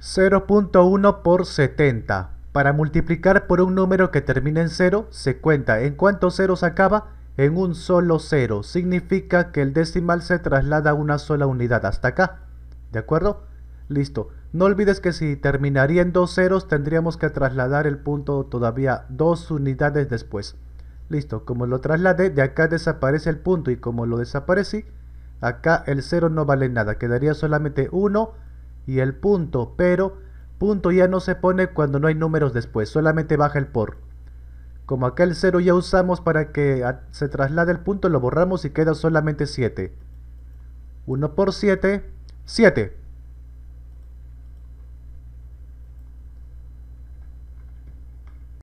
0.1 por 70. Para multiplicar por un número que termina en 0, se cuenta en cuántos ceros acaba en un solo 0. Significa que el decimal se traslada una sola unidad hasta acá. ¿De acuerdo? Listo. No olvides que si terminaría en dos ceros, tendríamos que trasladar el punto todavía dos unidades después. Listo, como lo trasladé, de acá desaparece el punto y como lo desaparecí, acá el 0 no vale nada, quedaría solamente 1 y el punto, pero punto ya no se pone cuando no hay números después, solamente baja el por. Como aquel 0 ya usamos para que se traslade el punto, lo borramos y queda solamente 7. 1 por 7, 7.